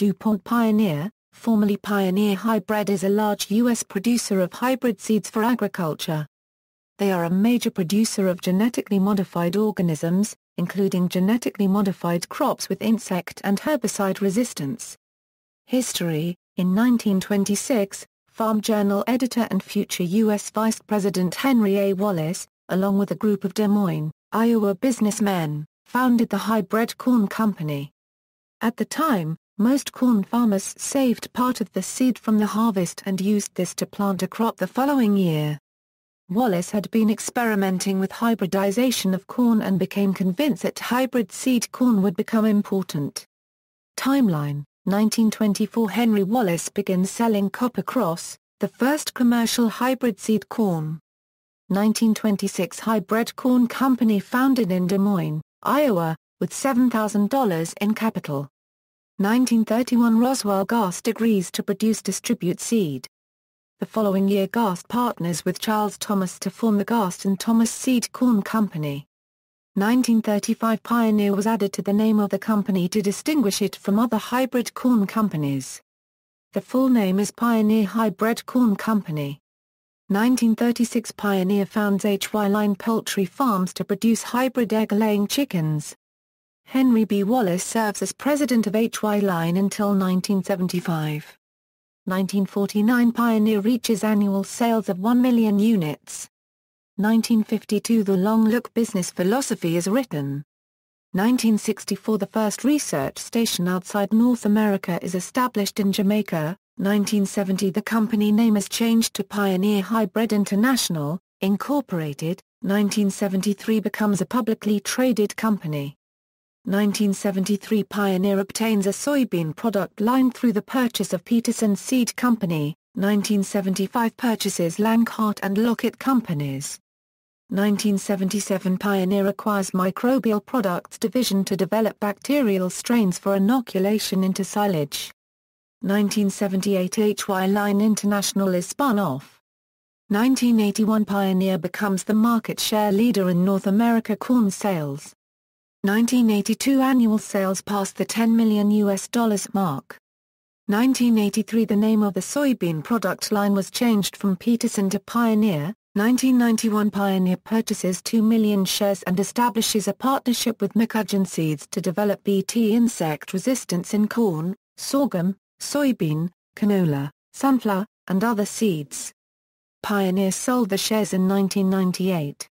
DuPont Pioneer, formerly Pioneer Hybrid is a large U.S. producer of hybrid seeds for agriculture. They are a major producer of genetically modified organisms, including genetically modified crops with insect and herbicide resistance. History In 1926, Farm Journal editor and future U.S. Vice President Henry A. Wallace, along with a group of Des Moines, Iowa businessmen, founded the Hybrid Corn Company. At the time, most corn farmers saved part of the seed from the harvest and used this to plant a crop the following year. Wallace had been experimenting with hybridization of corn and became convinced that hybrid seed corn would become important. Timeline 1924 Henry Wallace begins selling Copper Cross, the first commercial hybrid seed corn. 1926 Hybrid Corn Company founded in Des Moines, Iowa, with $7,000 in capital. 1931 Roswell Gast agrees to produce Distribute Seed. The following year Gast partners with Charles Thomas to form the Gast and Thomas Seed Corn Company. 1935 Pioneer was added to the name of the company to distinguish it from other hybrid corn companies. The full name is Pioneer Hybrid Corn Company. 1936 Pioneer founds HY Line Poultry Farms to produce hybrid egg-laying chickens. Henry B. Wallace serves as president of HY Line until 1975. 1949 Pioneer reaches annual sales of 1 million units. 1952 The Long Look Business Philosophy is written. 1964 The first research station outside North America is established in Jamaica. 1970 The company name is changed to Pioneer Hybrid International, Incorporated. 1973 becomes a publicly traded company. 1973 Pioneer obtains a soybean product line through the purchase of Peterson Seed Company, 1975 purchases Langhart and Lockett Companies. 1977 Pioneer acquires Microbial Products Division to develop bacterial strains for inoculation into silage. 1978 HY Line International is spun off. 1981 Pioneer becomes the market share leader in North America corn sales. 1982 annual sales passed the 10 million US dollars mark. 1983 The name of the soybean product line was changed from Peterson to Pioneer. 1991 Pioneer purchases 2 million shares and establishes a partnership with McCutcheon Seeds to develop Bt insect resistance in corn, sorghum, soybean, canola, sunflower, and other seeds. Pioneer sold the shares in 1998.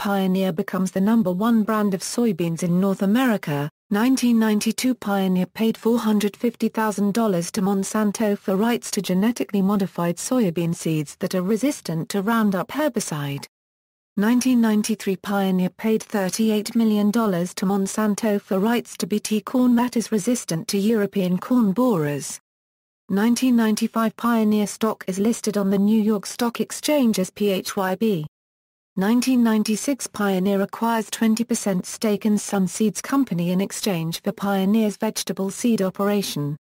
Pioneer becomes the number one brand of soybeans in North America. 1992 Pioneer paid $450,000 to Monsanto for rights to genetically modified soybean seeds that are resistant to Roundup herbicide. 1993 Pioneer paid $38 million to Monsanto for rights to BT corn that is resistant to European corn borers. 1995 Pioneer stock is listed on the New York Stock Exchange as PHYB. 1996 Pioneer acquires 20% stake in Sun Seeds Company in exchange for Pioneer's vegetable seed operation.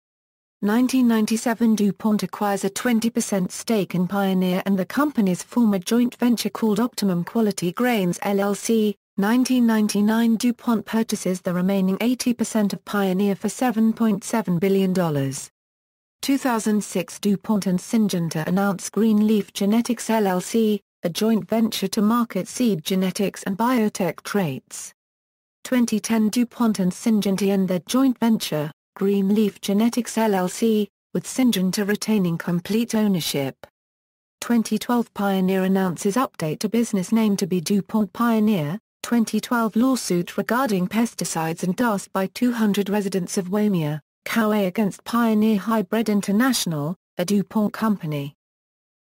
1997 DuPont acquires a 20% stake in Pioneer and the company's former joint venture called Optimum Quality Grains LLC. 1999 DuPont purchases the remaining 80% of Pioneer for $7.7 billion. 2006 DuPont and Syngenta announce Greenleaf Genetics LLC, a joint venture to market seed genetics and biotech traits. 2010 DuPont and Syngenta end their joint venture, Greenleaf Genetics LLC, with Syngenta retaining complete ownership. 2012 Pioneer announces update to business name to be DuPont Pioneer, 2012 lawsuit regarding pesticides and dust by 200 residents of Waimea, Kauai against Pioneer Hybrid International, a DuPont company.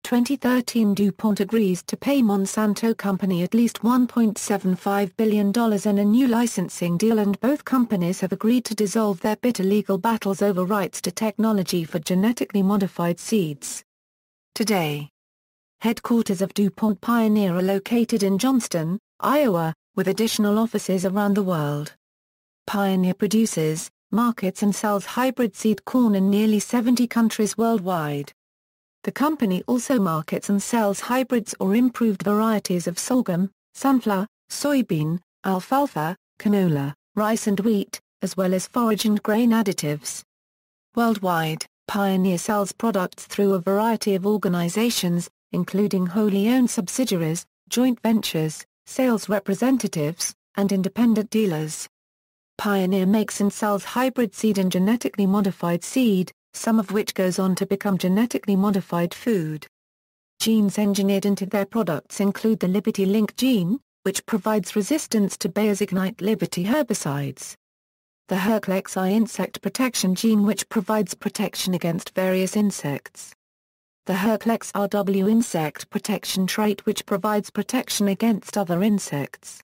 2013 DuPont agrees to pay Monsanto Company at least $1.75 billion in a new licensing deal and both companies have agreed to dissolve their bitter legal battles over rights to technology for genetically modified seeds. Today, headquarters of DuPont Pioneer are located in Johnston, Iowa, with additional offices around the world. Pioneer produces, markets and sells hybrid seed corn in nearly 70 countries worldwide. The company also markets and sells hybrids or improved varieties of sorghum, sunflower, soybean, alfalfa, canola, rice and wheat, as well as forage and grain additives. Worldwide, Pioneer sells products through a variety of organizations, including wholly owned subsidiaries, joint ventures, sales representatives, and independent dealers. Pioneer makes and sells hybrid seed and genetically modified seed, some of which goes on to become genetically modified food. Genes engineered into their products include the Liberty Link gene, which provides resistance to Bayer's Ignite Liberty herbicides. The Herclex I insect protection gene which provides protection against various insects. The Herclex RW insect protection trait which provides protection against other insects.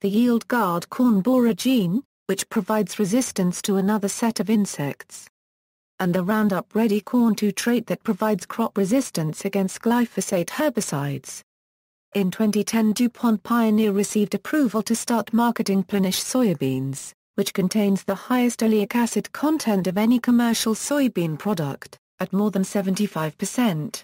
The Yield Guard corn borer gene, which provides resistance to another set of insects and the Roundup Ready Corn 2 trait that provides crop resistance against glyphosate herbicides. In 2010 DuPont Pioneer received approval to start marketing Plenish soybeans, which contains the highest oleic acid content of any commercial soybean product, at more than 75%.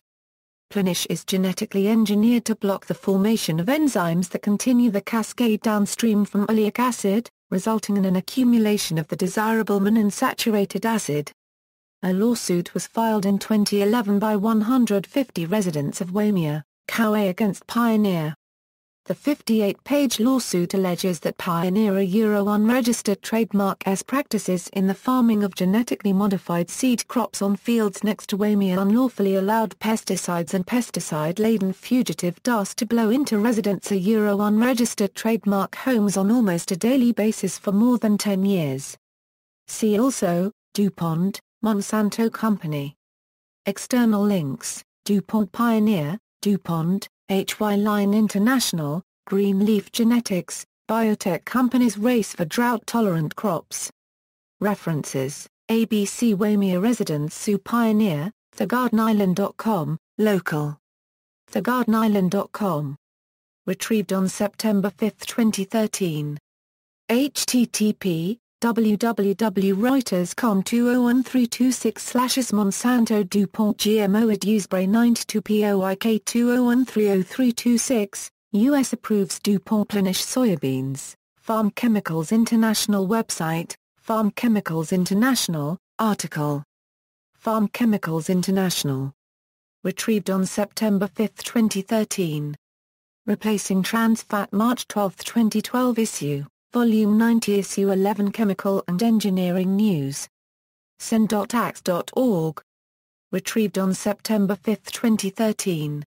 Plenish is genetically engineered to block the formation of enzymes that continue the cascade downstream from oleic acid, resulting in an accumulation of the desirable monounsaturated acid, a lawsuit was filed in 2011 by 150 residents of Waimea, Kauai against Pioneer. The 58-page lawsuit alleges that Pioneer a Euro unregistered trademark as practices in the farming of genetically modified seed crops on fields next to Waimea unlawfully allowed pesticides and pesticide-laden fugitive dust to blow into residents a Euro unregistered trademark homes on almost a daily basis for more than 10 years. See also, DuPont, Monsanto Company. External links, DuPont Pioneer, DuPont, HY Line International, Greenleaf Genetics, biotech companies race for drought-tolerant crops. References, ABC Waimea residents Sue Pioneer, thegardenisland.com, local. thegardenisland.com. Retrieved on September 5, 2013. http www.reuters.com 201326 is Monsanto DuPont GMO at Usebray 92 POIK 20130326, U.S. approves DuPont Plenish soybeans, Farm Chemicals International website, Farm Chemicals International, article. Farm Chemicals International. Retrieved on September 5, 2013. Replacing trans fat March 12, 2012 issue. Volume 90 Issue 11 Chemical and Engineering News. Sen.ax.org. Retrieved on September 5, 2013.